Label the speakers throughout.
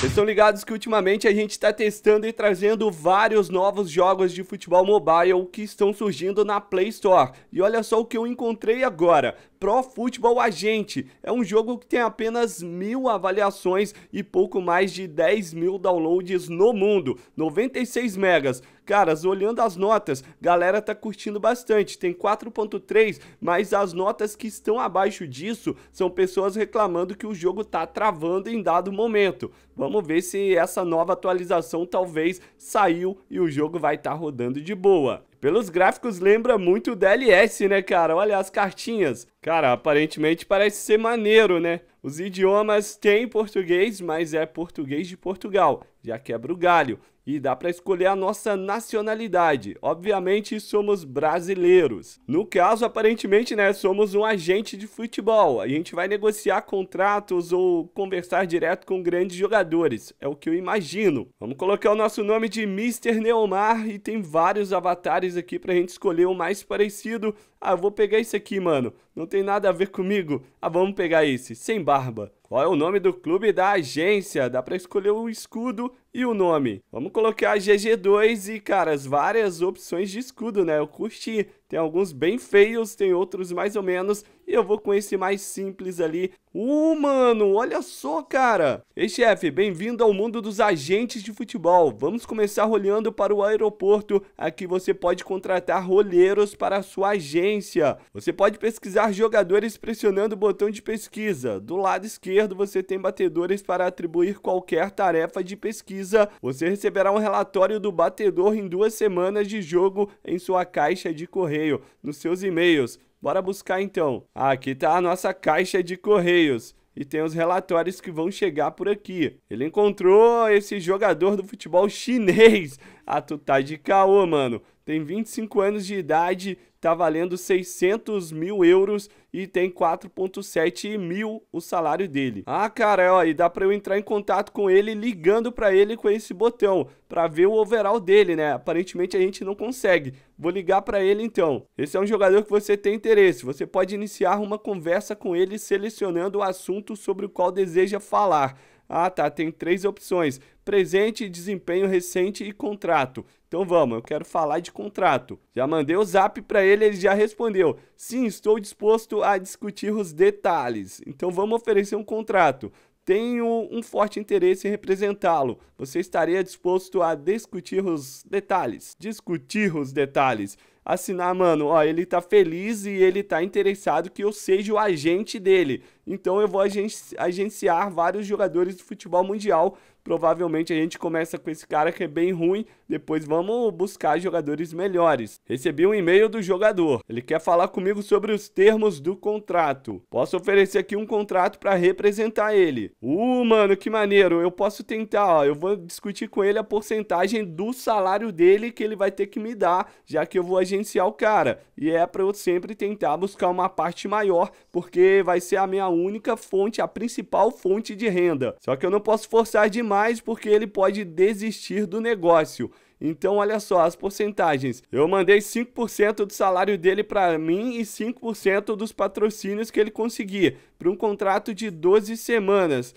Speaker 1: Vocês estão ligados que ultimamente a gente está testando e trazendo vários novos jogos de futebol mobile que estão surgindo na Play Store. E olha só o que eu encontrei agora. Pro Futebol Agente. É um jogo que tem apenas mil avaliações e pouco mais de 10 mil downloads no mundo. 96 megas. Caras, olhando as notas, galera tá curtindo bastante. Tem 4.3, mas as notas que estão abaixo disso são pessoas reclamando que o jogo tá travando em dado momento. Vamos ver se essa nova atualização talvez saiu e o jogo vai estar tá rodando de boa. Pelos gráficos lembra muito o DLS, né, cara? Olha as cartinhas. Cara, aparentemente parece ser maneiro, né? Os idiomas têm português, mas é português de Portugal. Já quebra o galho e dá para escolher a nossa nacionalidade. Obviamente somos brasileiros. No caso, aparentemente, né, somos um agente de futebol. A gente vai negociar contratos ou conversar direto com grandes jogadores. É o que eu imagino. Vamos colocar o nosso nome de Mr. Neomar e tem vários avatares aqui pra gente escolher o mais parecido. Ah, vou pegar esse aqui, mano. Não tem nada a ver comigo. Ah, vamos pegar esse, sem barba. Qual é o nome do clube da agência? Dá para escolher o escudo e o nome? Vamos colocar GG2 e, cara, as várias opções de escudo, né? Eu curti. Tem alguns bem feios, tem outros mais ou menos. E eu vou com esse mais simples ali. Uh, mano, olha só, cara. Ei, chefe, bem-vindo ao mundo dos agentes de futebol. Vamos começar olhando para o aeroporto. Aqui você pode contratar rolheiros para a sua agência. Você pode pesquisar jogadores pressionando o botão de pesquisa. Do lado esquerdo você tem batedores para atribuir qualquer tarefa de pesquisa precisa, você receberá um relatório do batedor em duas semanas de jogo em sua caixa de correio, nos seus e-mails. Bora buscar então. Ah, aqui está a nossa caixa de correios e tem os relatórios que vão chegar por aqui. Ele encontrou esse jogador do futebol chinês. Ah, tu tá de caô, mano. Tem 25 anos de idade, está valendo 600 mil euros e tem 4.7 mil o salário dele. Ah, cara, ó, e dá para eu entrar em contato com ele ligando para ele com esse botão, para ver o overall dele, né? Aparentemente a gente não consegue. Vou ligar para ele então. Esse é um jogador que você tem interesse. Você pode iniciar uma conversa com ele selecionando o assunto sobre o qual deseja falar. Ah, tá, tem três opções: presente, desempenho recente e contrato. Então vamos, eu quero falar de contrato. Já mandei o zap para ele, ele já respondeu: "Sim, estou disposto a discutir os detalhes". Então vamos oferecer um contrato. Tenho um forte interesse em representá-lo. Você estaria disposto a discutir os detalhes? Discutir os detalhes assinar, mano, ó, ele tá feliz e ele tá interessado que eu seja o agente dele. Então eu vou agenciar vários jogadores de futebol mundial provavelmente a gente começa com esse cara que é bem ruim, depois vamos buscar jogadores melhores. Recebi um e-mail do jogador. Ele quer falar comigo sobre os termos do contrato. Posso oferecer aqui um contrato para representar ele. Uh, mano, que maneiro. Eu posso tentar, ó. Eu vou discutir com ele a porcentagem do salário dele que ele vai ter que me dar, já que eu vou agenciar o cara. E é para eu sempre tentar buscar uma parte maior, porque vai ser a minha única fonte, a principal fonte de renda. Só que eu não posso forçar demais mais porque ele pode desistir do negócio. Então, olha só as porcentagens. Eu mandei 5% do salário dele para mim e 5% dos patrocínios que ele conseguir, para um contrato de 12 semanas.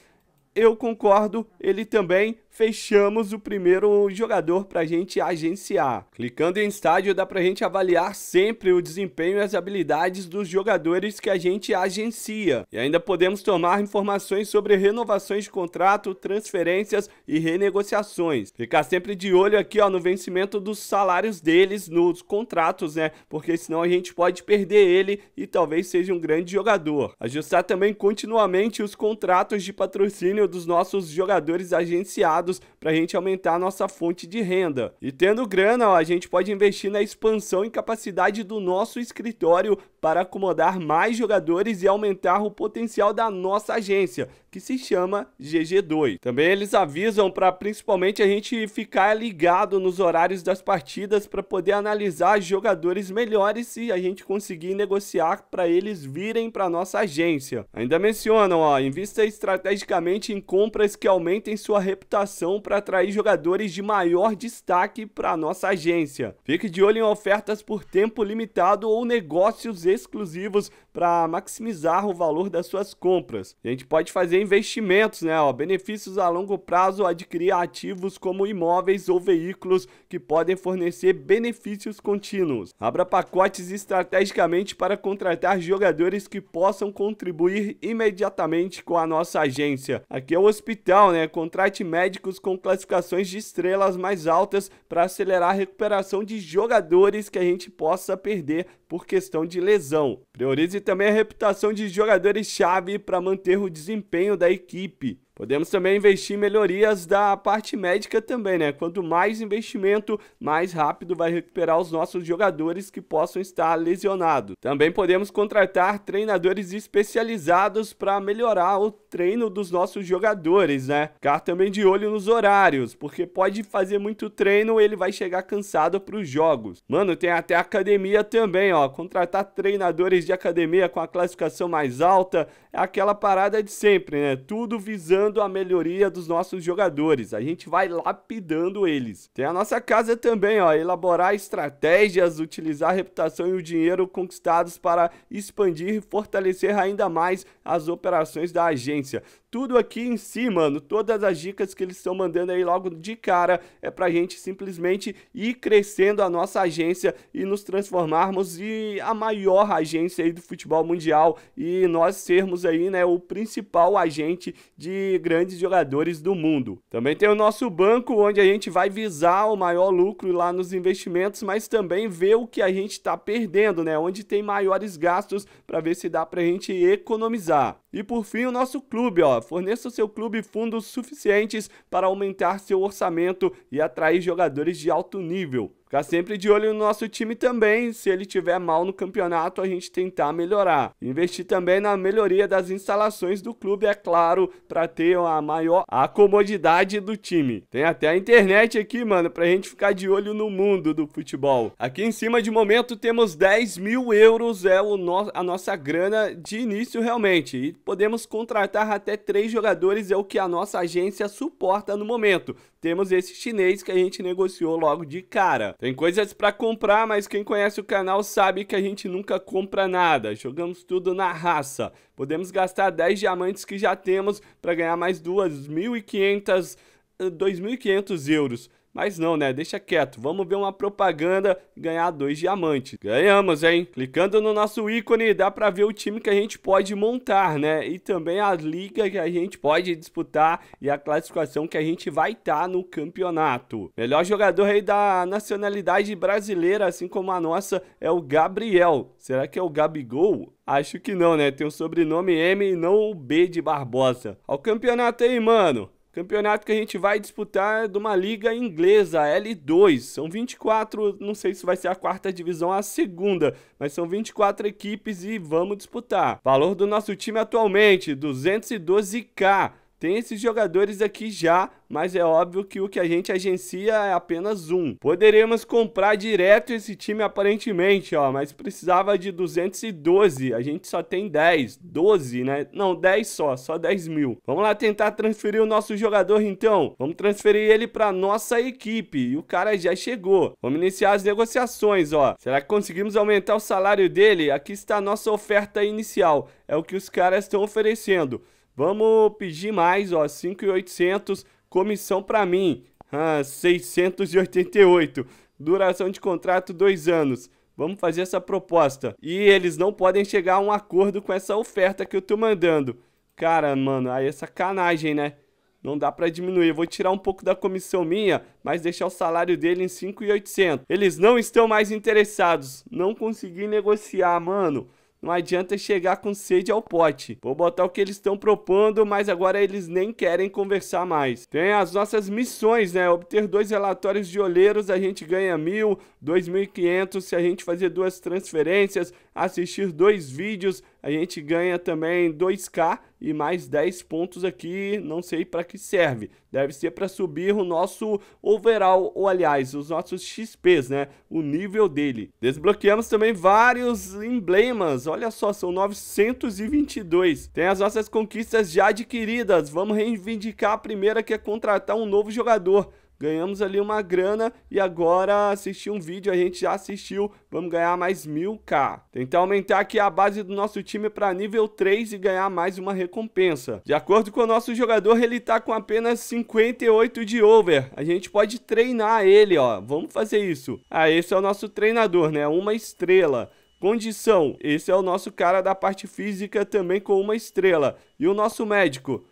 Speaker 1: Eu concordo, ele também fechamos o primeiro jogador para a gente agenciar. Clicando em estádio dá para a gente avaliar sempre o desempenho e as habilidades dos jogadores que a gente agencia. E ainda podemos tomar informações sobre renovações de contrato, transferências e renegociações. Ficar sempre de olho aqui ó, no vencimento dos salários deles, nos contratos, né? Porque senão a gente pode perder ele e talvez seja um grande jogador. Ajustar também continuamente os contratos de patrocínio dos nossos jogadores agenciados dados para a gente aumentar a nossa fonte de renda. E tendo grana, ó, a gente pode investir na expansão e capacidade do nosso escritório para acomodar mais jogadores e aumentar o potencial da nossa agência, que se chama GG2. Também eles avisam para principalmente a gente ficar ligado nos horários das partidas para poder analisar jogadores melhores e a gente conseguir negociar para eles virem para nossa agência. Ainda mencionam, ó, invista estrategicamente em compras que aumentem sua reputação para atrair jogadores de maior destaque para a nossa agência. Fique de olho em ofertas por tempo limitado ou negócios exclusivos para maximizar o valor das suas compras. A gente pode fazer investimentos, né? Ó, benefícios a longo prazo, adquirir ativos como imóveis ou veículos que podem fornecer benefícios contínuos. Abra pacotes estrategicamente para contratar jogadores que possam contribuir imediatamente com a nossa agência. Aqui é o hospital, né? Contrate médicos com classificações de estrelas mais altas para acelerar a recuperação de jogadores que a gente possa perder por questão de lesão. Priorize também a reputação de jogadores-chave para manter o desempenho da equipe. Podemos também investir em melhorias da parte médica também, né? Quanto mais investimento, mais rápido vai recuperar os nossos jogadores que possam estar lesionados. Também podemos contratar treinadores especializados para melhorar o treino dos nossos jogadores, né? Ficar também de olho nos horários, porque pode fazer muito treino, ele vai chegar cansado para os jogos. Mano, tem até academia também, ó. Contratar treinadores de academia com a classificação mais alta, aquela parada de sempre, né? Tudo visando a melhoria dos nossos jogadores. A gente vai lapidando eles. Tem a nossa casa também, ó, elaborar estratégias, utilizar a reputação e o dinheiro conquistados para expandir e fortalecer ainda mais as operações da agência. Tudo aqui em si, mano, todas as dicas que eles estão mandando aí logo de cara é pra gente simplesmente ir crescendo a nossa agência e nos transformarmos em a maior agência aí do futebol mundial e nós sermos temos aí, né, o principal agente de grandes jogadores do mundo. Também tem o nosso banco, onde a gente vai visar o maior lucro lá nos investimentos, mas também ver o que a gente está perdendo, né, onde tem maiores gastos para ver se dá para a gente economizar. E por fim, o nosso clube, ó, forneça o seu clube fundos suficientes para aumentar seu orçamento e atrair jogadores de alto nível. Ficar sempre de olho no nosso time também, se ele tiver mal no campeonato, a gente tentar melhorar. Investir também na melhoria das instalações do clube, é claro, para ter a maior a comodidade do time. Tem até a internet aqui, mano, para a gente ficar de olho no mundo do futebol. Aqui em cima de momento temos 10 mil euros, é o no, a nossa grana de início realmente. E podemos contratar até 3 jogadores, é o que a nossa agência suporta no momento. Temos esse chinês que a gente negociou logo de cara. Tem coisas para comprar, mas quem conhece o canal sabe que a gente nunca compra nada. Jogamos tudo na raça. Podemos gastar 10 diamantes que já temos para ganhar mais 2.500 2.500 eh, euros. Mas não, né? Deixa quieto. Vamos ver uma propaganda e ganhar dois diamantes. Ganhamos, hein? Clicando no nosso ícone, dá pra ver o time que a gente pode montar, né? E também a liga que a gente pode disputar e a classificação que a gente vai estar tá no campeonato. Melhor jogador aí da nacionalidade brasileira, assim como a nossa, é o Gabriel. Será que é o Gabigol? Acho que não, né? Tem o sobrenome M e não o B de Barbosa. Ao campeonato aí, mano. Campeonato que a gente vai disputar de uma liga inglesa, L2. São 24, não sei se vai ser a quarta divisão a segunda, mas são 24 equipes e vamos disputar. Valor do nosso time atualmente, 212k. Tem esses jogadores aqui já, mas é óbvio que o que a gente agencia é apenas um. Poderemos comprar direto esse time aparentemente, ó, mas precisava de 212, a gente só tem 10, 12, né? Não, 10 só, só 10 mil. Vamos lá tentar transferir o nosso jogador então, vamos transferir ele para nossa equipe e o cara já chegou. Vamos iniciar as negociações, ó. Será que conseguimos aumentar o salário dele? Aqui está a nossa oferta inicial, é o que os caras estão oferecendo. Vamos pedir mais, ó, 5,800, comissão para mim, ah, 688, duração de contrato dois anos. Vamos fazer essa proposta. E eles não podem chegar a um acordo com essa oferta que eu tô mandando. Cara, mano, aí é sacanagem, né? Não dá para diminuir. Eu vou tirar um pouco da comissão minha, mas deixar o salário dele em 5.800. Eles não estão mais interessados. Não consegui negociar, mano. Não adianta chegar com sede ao pote. Vou botar o que eles estão propondo, mas agora eles nem querem conversar mais. Tem as nossas missões, né? Obter dois relatórios de olheiros, a gente ganha mil, dois mil e quinhentos se a gente fazer duas transferências assistir dois vídeos, a gente ganha também 2K e mais 10 pontos aqui, não sei para que serve. Deve ser para subir o nosso overall, ou aliás, os nossos XPs, né? O nível dele. Desbloqueamos também vários emblemas, olha só, são 922. Tem as nossas conquistas já adquiridas, vamos reivindicar a primeira que é contratar um novo jogador ganhamos ali uma grana e agora assistir um vídeo, a gente já assistiu, vamos ganhar mais 1000k. Tentar aumentar aqui a base do nosso time para nível 3 e ganhar mais uma recompensa. De acordo com o nosso jogador, ele tá com apenas 58 de over. A gente pode treinar ele, ó. Vamos fazer isso. Ah, esse é o nosso treinador, né? Uma estrela. Condição, esse é o nosso cara da parte física também com uma estrela. E o nosso médico,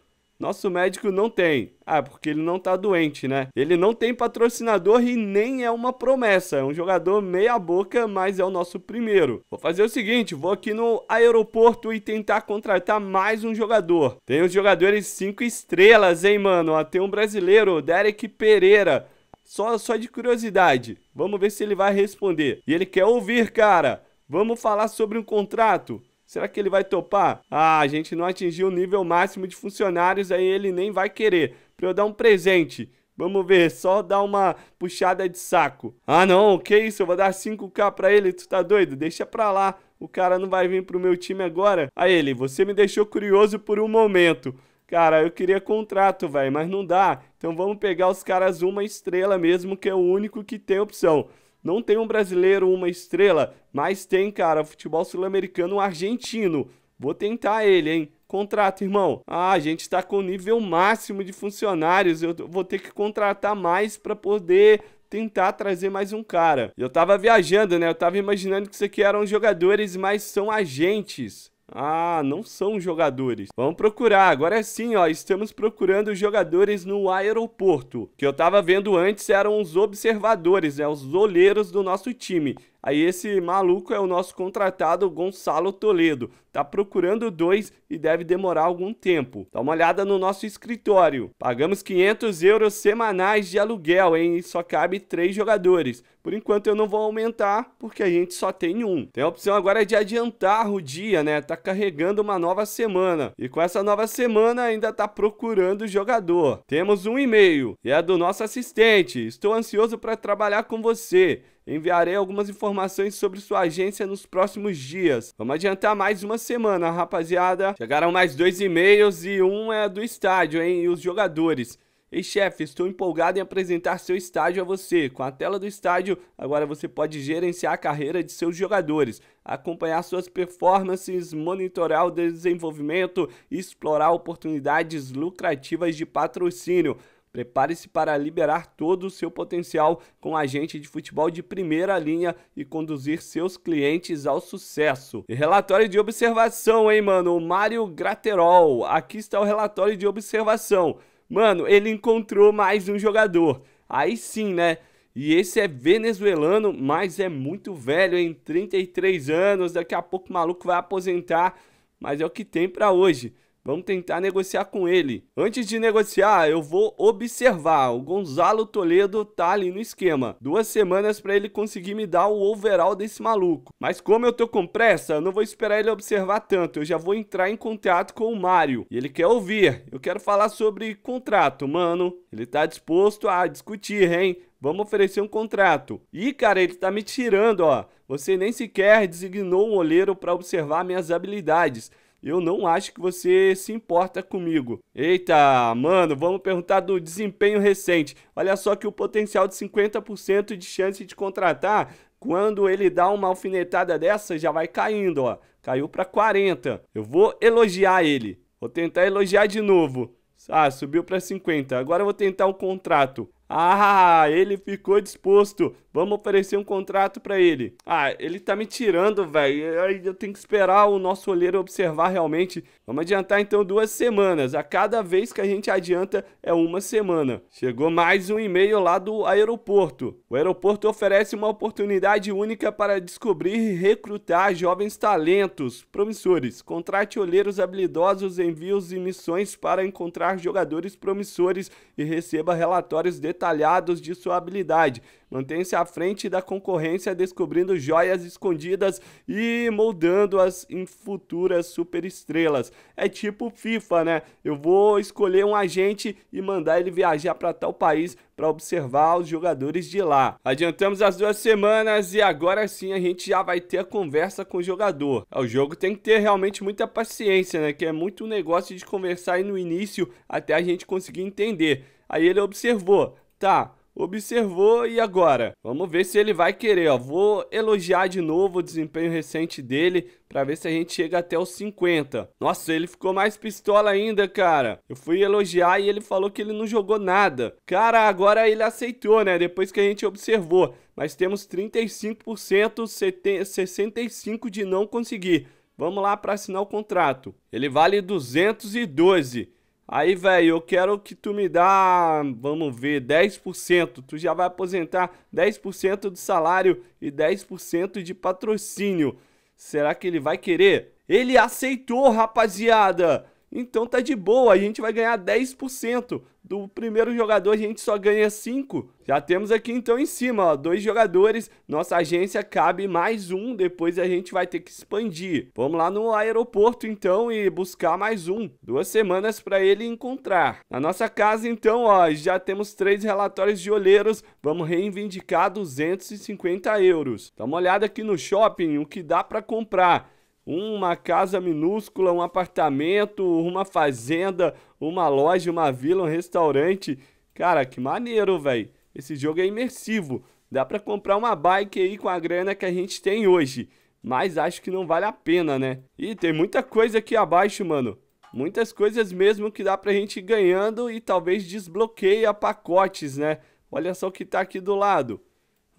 Speaker 1: nosso médico não tem. Ah, porque ele não tá doente, né? Ele não tem patrocinador e nem é uma promessa. É um jogador meia boca, mas é o nosso primeiro. Vou fazer o seguinte, vou aqui no aeroporto e tentar contratar mais um jogador. Tem os jogadores 5 estrelas, hein, mano? Ó, ah, tem um brasileiro, Derek Pereira. Só, só de curiosidade. Vamos ver se ele vai responder. E ele quer ouvir, cara. Vamos falar sobre um contrato. Será que ele vai topar? Ah, a gente não atingiu o nível máximo de funcionários, aí ele nem vai querer. Pra eu dar um presente. Vamos ver, só dar uma puxada de saco. Ah não, que isso, eu vou dar 5k pra ele, tu tá doido? Deixa pra lá, o cara não vai vir pro meu time agora. Aí ele, você me deixou curioso por um momento. Cara, eu queria contrato, velho, mas não dá. Então vamos pegar os caras uma estrela mesmo, que é o único que tem opção. Não tem um brasileiro, uma estrela, mas tem, cara, futebol sul-americano argentino. Vou tentar ele, hein? Contrato, irmão. Ah, a gente está com o nível máximo de funcionários. Eu vou ter que contratar mais para poder tentar trazer mais um cara. Eu tava viajando, né? Eu tava imaginando que isso aqui eram jogadores, mas são agentes. Ah, não são jogadores. Vamos procurar. Agora sim, ó, estamos procurando jogadores no aeroporto. O que eu tava vendo antes eram os observadores, né, os olheiros do nosso time. Aí esse maluco é o nosso contratado Gonçalo Toledo. Tá procurando dois e deve demorar algum tempo. Dá uma olhada no nosso escritório. Pagamos 500 euros semanais de aluguel, hein? E só cabe três jogadores. Por enquanto eu não vou aumentar, porque a gente só tem um. Tem a opção agora de adiantar o dia, né? Tá carregando uma nova semana. E com essa nova semana ainda tá procurando jogador. Temos um e-mail e é do nosso assistente. Estou ansioso para trabalhar com você. Enviarei algumas informações sobre sua agência nos próximos dias. Vamos adiantar mais uma semana, rapaziada. Chegaram mais dois e-mails e um é do estádio, hein? E os jogadores. Ei, chefe, estou empolgado em apresentar seu estádio a você. Com a tela do estádio, agora você pode gerenciar a carreira de seus jogadores, acompanhar suas performances, monitorar o desenvolvimento e explorar oportunidades lucrativas de patrocínio. Prepare-se para liberar todo o seu potencial com agente de futebol de primeira linha e conduzir seus clientes ao sucesso. E relatório de observação, hein, mano? O Mário Graterol. Aqui está o relatório de observação. Mano, ele encontrou mais um jogador. Aí sim, né? E esse é venezuelano, mas é muito velho, hein? 33 anos, daqui a pouco o maluco vai aposentar, mas é o que tem para hoje. Vamos tentar negociar com ele. Antes de negociar, eu vou observar. O Gonzalo Toledo tá ali no esquema. Duas semanas para ele conseguir me dar o overall desse maluco. Mas como eu tô com pressa, eu não vou esperar ele observar tanto. Eu já vou entrar em contato com o Mário. E ele quer ouvir. Eu quero falar sobre contrato, mano. Ele tá disposto a discutir, hein? Vamos oferecer um contrato. Ih, cara, ele tá me tirando, ó. Você nem sequer designou um olheiro para observar minhas habilidades eu não acho que você se importa comigo. Eita, mano, vamos perguntar do desempenho recente. Olha só que o potencial de 50% de chance de contratar, quando ele dá uma alfinetada dessa, já vai caindo, ó. Caiu para 40. Eu vou elogiar ele. Vou tentar elogiar de novo. Ah, subiu para 50. Agora eu vou tentar o contrato. Ah, ele ficou disposto. Vamos oferecer um contrato para ele. Ah, ele tá me tirando, velho. Eu tenho que esperar o nosso olheiro observar realmente. Vamos adiantar então duas semanas. A cada vez que a gente adianta é uma semana. Chegou mais um e-mail lá do aeroporto. O aeroporto oferece uma oportunidade única para descobrir e recrutar jovens talentos promissores. Contrate olheiros habilidosos, envios e missões para encontrar jogadores promissores e receba relatórios detalhados detalhados de sua habilidade. Mantenha-se à frente da concorrência descobrindo joias escondidas e moldando-as em futuras superestrelas. É tipo FIFA, né? Eu vou escolher um agente e mandar ele viajar para tal país para observar os jogadores de lá. Adiantamos as duas semanas e agora sim a gente já vai ter a conversa com o jogador. É, o jogo tem que ter realmente muita paciência, né? Que é muito negócio de conversar aí no início até a gente conseguir entender. Aí ele observou: Tá, observou e agora? Vamos ver se ele vai querer, ó. Vou elogiar de novo o desempenho recente dele para ver se a gente chega até os 50. Nossa, ele ficou mais pistola ainda, cara. Eu fui elogiar e ele falou que ele não jogou nada. Cara, agora ele aceitou, né? Depois que a gente observou. Mas temos 35%, 65% de não conseguir. Vamos lá para assinar o contrato. Ele vale 212. Aí, velho, eu quero que tu me dá, vamos ver, 10%. Tu já vai aposentar 10% do salário e 10% de patrocínio. Será que ele vai querer? Ele aceitou, rapaziada! Então tá de boa, a gente vai ganhar 10%. Do primeiro jogador a gente só ganha 5. Já temos aqui então em cima, ó, dois jogadores. Nossa agência cabe mais um, depois a gente vai ter que expandir. Vamos lá no aeroporto então e buscar mais um. Duas semanas para ele encontrar. Na nossa casa então, ó, já temos três relatórios de olheiros. Vamos reivindicar 250 euros. Dá uma olhada aqui no shopping, o que dá para comprar uma casa minúscula, um apartamento, uma fazenda, uma loja, uma vila, um restaurante. Cara, que maneiro, velho. Esse jogo é imersivo. Dá para comprar uma bike aí com a grana que a gente tem hoje. Mas acho que não vale a pena, né? E tem muita coisa aqui abaixo, mano. Muitas coisas mesmo que dá pra gente ir ganhando e talvez desbloqueia pacotes, né? Olha só o que tá aqui do lado.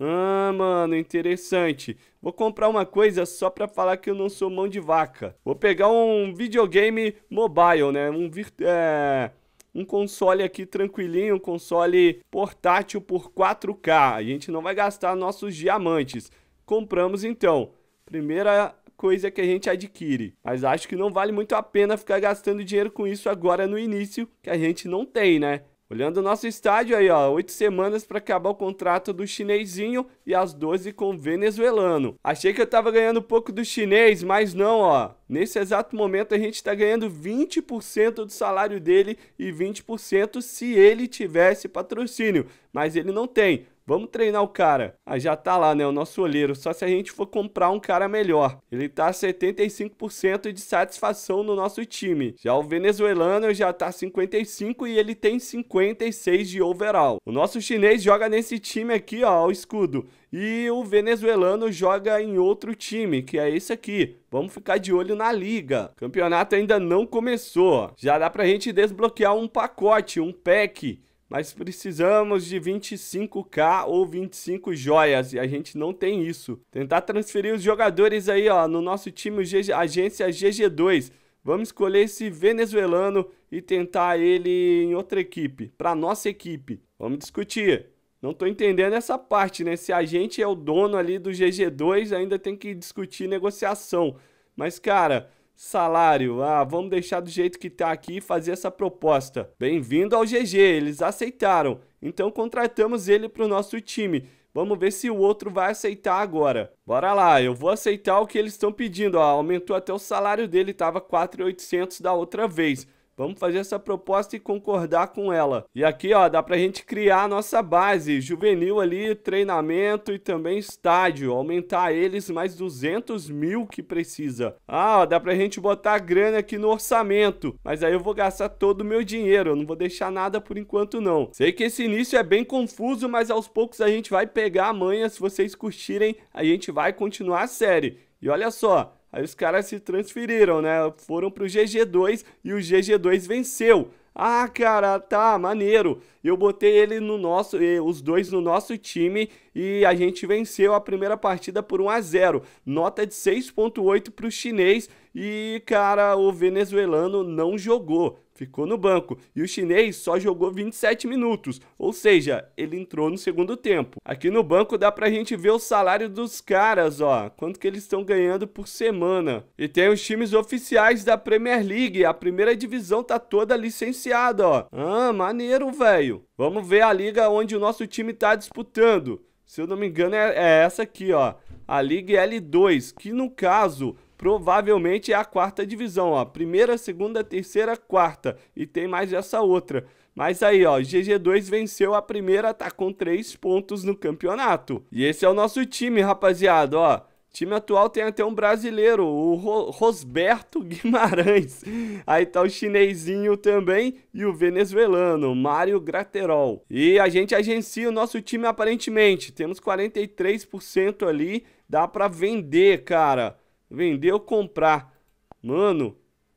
Speaker 1: Ah, mano, interessante. Vou comprar uma coisa só pra falar que eu não sou mão de vaca. Vou pegar um videogame mobile, né? Um é, um console aqui tranquilinho, um console portátil por 4K. A gente não vai gastar nossos diamantes. Compramos então. Primeira coisa que a gente adquire. Mas acho que não vale muito a pena ficar gastando dinheiro com isso agora no início, que a gente não tem, né? Olhando o nosso estádio aí, ó, oito semanas para acabar o contrato do chinesinho e as 12 com o venezuelano. Achei que eu tava ganhando um pouco do chinês, mas não, ó. Nesse exato momento a gente está ganhando 20% do salário dele e 20% se ele tivesse patrocínio, mas ele não tem. Vamos treinar o cara. Ah, já tá lá, né? O nosso olheiro. Só se a gente for comprar um cara melhor. Ele tá 75% de satisfação no nosso time. Já o venezuelano já tá 55% e ele tem 56% de overall. O nosso chinês joga nesse time aqui, ó, o escudo. E o venezuelano joga em outro time, que é esse aqui. Vamos ficar de olho na liga. O campeonato ainda não começou. Já dá pra gente desbloquear um pacote, um pack mas precisamos de 25k ou 25 joias e a gente não tem isso. Tentar transferir os jogadores aí, ó, no nosso time G agência GG2. Vamos escolher esse venezuelano e tentar ele em outra equipe, para nossa equipe. Vamos discutir. Não tô entendendo essa parte, né? Se a gente é o dono ali do GG2, ainda tem que discutir negociação. Mas, cara, salário. Ah, vamos deixar do jeito que está aqui e fazer essa proposta. Bem-vindo ao GG, eles aceitaram. Então contratamos ele para o nosso time. Vamos ver se o outro vai aceitar agora. Bora lá, eu vou aceitar o que eles estão pedindo. Ó, aumentou até o salário dele, estava 4.800 da outra vez. Vamos fazer essa proposta e concordar com ela. E aqui, ó, dá pra gente criar a nossa base juvenil ali, treinamento e também estádio. Aumentar eles mais 200 mil que precisa. Ah, ó, dá pra gente botar grana aqui no orçamento. Mas aí eu vou gastar todo o meu dinheiro. Eu não vou deixar nada por enquanto, não. Sei que esse início é bem confuso, mas aos poucos a gente vai pegar a manha. Se vocês curtirem, a gente vai continuar a série. E olha só, Aí os caras se transferiram, né? Foram pro GG2 e o GG2 venceu. Ah, cara, tá maneiro. Eu botei ele no nosso, eh, os dois no nosso time e a gente venceu a primeira partida por 1 a 0. Nota de 6.8 pro chinês e cara, o venezuelano não jogou ficou no banco e o chinês só jogou 27 minutos, ou seja, ele entrou no segundo tempo. Aqui no banco dá pra gente ver o salário dos caras, ó, quanto que eles estão ganhando por semana. E tem os times oficiais da Premier League, a primeira divisão tá toda licenciada, ó. Ah, maneiro, velho. Vamos ver a liga onde o nosso time tá disputando. Se eu não me engano é, é essa aqui, ó, a Liga L2, que no caso provavelmente é a quarta divisão, ó. Primeira, segunda, terceira, quarta. E tem mais essa outra. Mas aí, ó, GG2 venceu a primeira, tá com 3 pontos no campeonato. E esse é o nosso time, rapaziada, ó. Time atual tem até um brasileiro, o Ro Rosberto Guimarães. Aí tá o chinesinho também e o venezuelano, Mário Graterol. E a gente agencia o nosso time aparentemente. Temos 43% ali, dá para vender, cara vender ou comprar. Mano,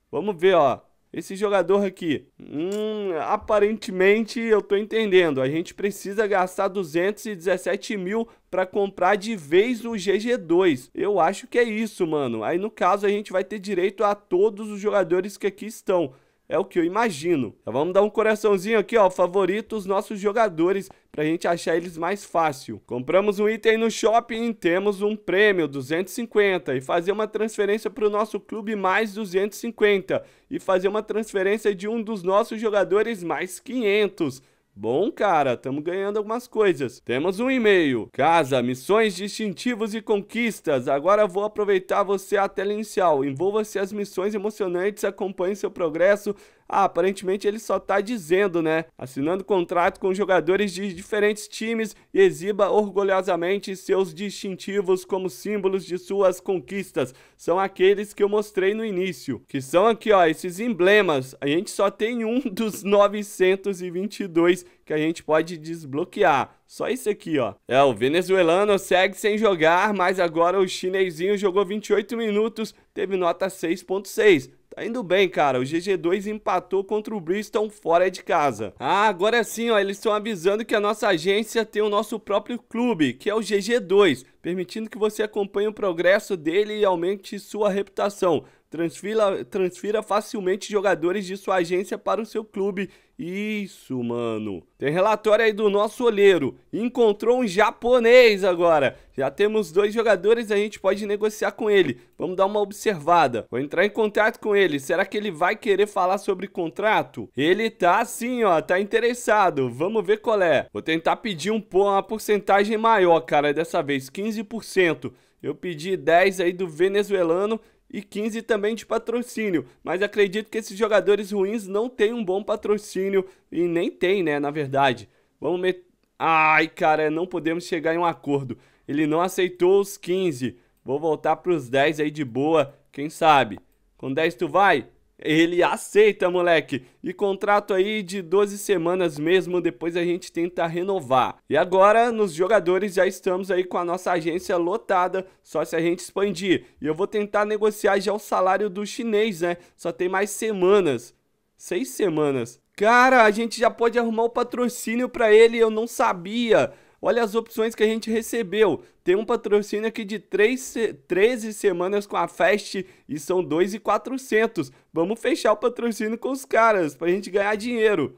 Speaker 1: vamos ver, ó. Esse jogador aqui, hum, aparentemente eu tô entendendo. A gente precisa gastar 217 mil para comprar de vez o GG2. Eu acho que é isso, mano. Aí no caso a gente vai ter direito a todos os jogadores que aqui estão. É o que eu imagino. Então vamos dar um coraçãozinho aqui, ó. Favorito os nossos jogadores pra gente achar eles mais fácil. Compramos um item no shopping e temos um prêmio, 250. E fazer uma transferência pro nosso clube, mais 250. E fazer uma transferência de um dos nossos jogadores, mais 500. Bom, cara, estamos ganhando algumas coisas. Temos um e-mail. Casa, missões, distintivos e conquistas. Agora vou aproveitar você até inicial. Envolva-se as missões emocionantes, acompanhe seu progresso ah, aparentemente ele só está dizendo, né? Assinando contrato com jogadores de diferentes times e exiba orgulhosamente seus distintivos como símbolos de suas conquistas. São aqueles que eu mostrei no início, que são aqui, ó, esses emblemas. A gente só tem um dos 922 que a gente pode desbloquear. Só isso aqui, ó. É, o venezuelano segue sem jogar, mas agora o chinesinho jogou 28 minutos, teve nota 6.6. Tá indo bem, cara. O GG2 empatou contra o Bristol fora de casa. Ah, agora sim, ó. Eles estão avisando que a nossa agência tem o nosso próprio clube, que é o GG2, permitindo que você acompanhe o progresso dele e aumente sua reputação. Transfira, transfira facilmente jogadores de sua agência para o seu clube. Isso, mano. Tem relatório aí do nosso olheiro. Encontrou um japonês agora. Já temos dois jogadores, a gente pode negociar com ele. Vamos dar uma observada. Vou entrar em contato com ele. Será que ele vai querer falar sobre contrato? Ele tá sim, ó. Tá interessado. Vamos ver qual é. Vou tentar pedir um, uma porcentagem maior, cara, dessa vez. 15%. Eu pedi 10 aí do venezuelano e 15 também de patrocínio. Mas acredito que esses jogadores ruins não têm um bom patrocínio e nem tem, né, na verdade. Vamos met... Ai, cara, não podemos chegar em um acordo. Ele não aceitou os 15. Vou voltar para os 10 aí de boa, quem sabe. Com 10 tu vai? Ele aceita, moleque. E contrato aí de 12 semanas mesmo, depois a gente tenta renovar. E agora, nos jogadores, já estamos aí com a nossa agência lotada, só se a gente expandir. E eu vou tentar negociar já o salário do chinês, né? Só tem mais semanas. Seis semanas. Cara, a gente já pode arrumar o patrocínio para ele, eu não sabia. Olha as opções que a gente recebeu. Tem um patrocínio aqui de 3, 13 semanas com a Fast e são 2,400. Vamos fechar o patrocínio com os caras para a gente ganhar dinheiro.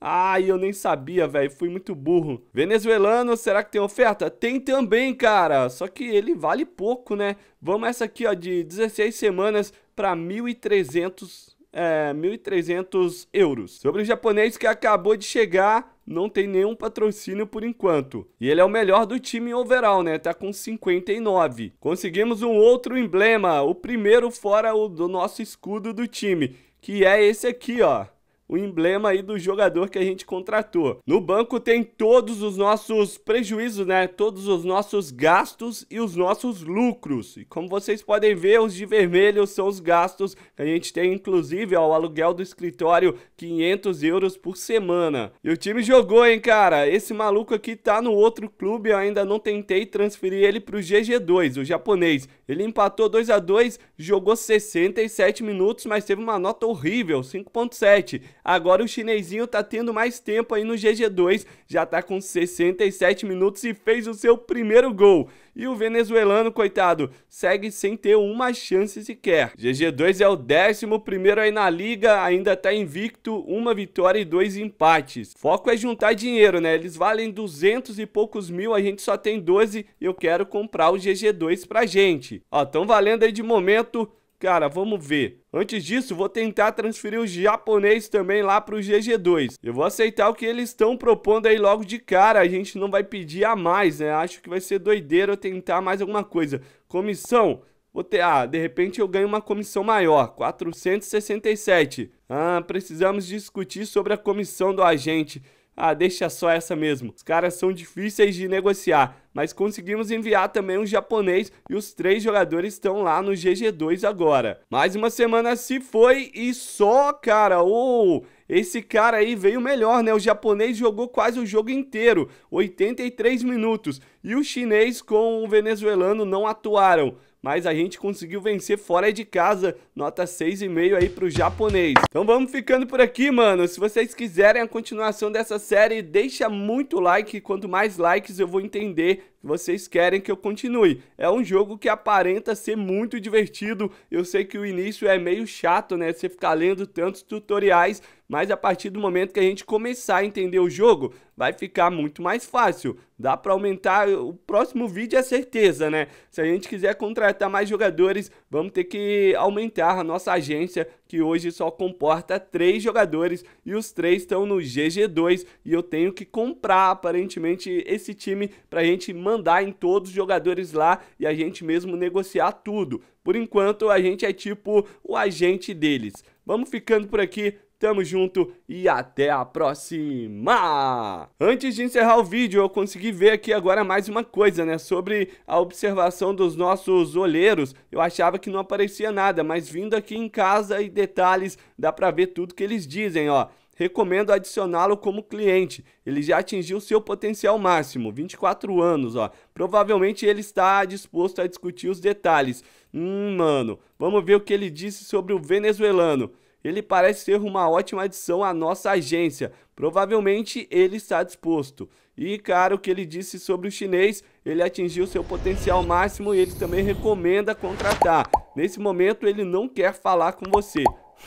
Speaker 1: Ai, ah, eu nem sabia, velho. Fui muito burro. Venezuelano, será que tem oferta? Tem também, cara. Só que ele vale pouco, né? Vamos essa aqui, ó, de 16 semanas para 1.300 é, 1.300 euros. Sobre o japonês que acabou de chegar, não tem nenhum patrocínio por enquanto. E ele é o melhor do time overall, né? Tá com 59. Conseguimos um outro emblema, o primeiro fora o do nosso escudo do time, que é esse aqui, ó o emblema aí do jogador que a gente contratou. No banco tem todos os nossos prejuízos, né? Todos os nossos gastos e os nossos lucros. E como vocês podem ver, os de vermelho são os gastos que a gente tem, inclusive, ao aluguel do escritório, 500 euros por semana. E o time jogou, hein, cara? Esse maluco aqui tá no outro clube, eu ainda não tentei transferir ele pro GG2, o japonês. Ele empatou 2 a 2 jogou 67 minutos, mas teve uma nota horrível, 5.7. Agora o chinesinho tá tendo mais tempo aí no GG2, já tá com 67 minutos e fez o seu primeiro gol. E o venezuelano, coitado, segue sem ter uma chance sequer. GG2 é o 11 aí na liga, ainda tá invicto, uma vitória e dois empates. Foco é juntar dinheiro, né? Eles valem 200 e poucos mil, a gente só tem 12 eu quero comprar o GG2 pra gente. Ó, tão valendo aí de momento Cara, vamos ver. Antes disso, vou tentar transferir os japonês também lá para o GG2. Eu vou aceitar o que eles estão propondo aí logo de cara. A gente não vai pedir a mais, né? Acho que vai ser doideira eu tentar mais alguma coisa. Comissão, Vou ter, ah, de repente eu ganho uma comissão maior, 467. Ah, precisamos discutir sobre a comissão do agente ah, deixa só essa mesmo. Os caras são difíceis de negociar, mas conseguimos enviar também um japonês e os três jogadores estão lá no GG2 agora. Mais uma semana se foi e só, cara, ou... Oh, esse cara aí veio melhor, né? O japonês jogou quase o jogo inteiro, 83 minutos, e o chinês com o venezuelano não atuaram mas a gente conseguiu vencer fora de casa, nota 6,5 aí pro japonês. Então vamos ficando por aqui, mano. Se vocês quiserem a continuação dessa série, deixa muito like, quanto mais likes eu vou entender que vocês querem que eu continue. É um jogo que aparenta ser muito divertido, eu sei que o início é meio chato, né, você ficar lendo tantos tutoriais, mas a partir do momento que a gente começar a entender o jogo, vai ficar muito mais fácil. Dá para aumentar, o próximo vídeo é certeza, né? Se a gente quiser contratar mais jogadores, vamos ter que aumentar a nossa agência, que hoje só comporta três jogadores e os três estão no GG2 e eu tenho que comprar aparentemente esse time para a gente mandar em todos os jogadores lá e a gente mesmo negociar tudo. Por enquanto, a gente é tipo o agente deles. Vamos ficando por aqui. Tamo junto e até a próxima! Antes de encerrar o vídeo, eu consegui ver aqui agora mais uma coisa, né? Sobre a observação dos nossos olheiros. Eu achava que não aparecia nada, mas vindo aqui em casa e detalhes, dá pra ver tudo que eles dizem, ó recomendo adicioná-lo como cliente. Ele já atingiu seu potencial máximo, 24 anos, ó. Provavelmente ele está disposto a discutir os detalhes. Hum, mano, vamos ver o que ele disse sobre o venezuelano. Ele parece ser uma ótima adição à nossa agência. Provavelmente ele está disposto. E, cara, o que ele disse sobre o chinês, ele atingiu seu potencial máximo e ele também recomenda contratar. Nesse momento, ele não quer falar com você.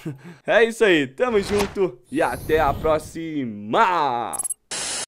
Speaker 1: É isso aí, tamo junto e até a próxima!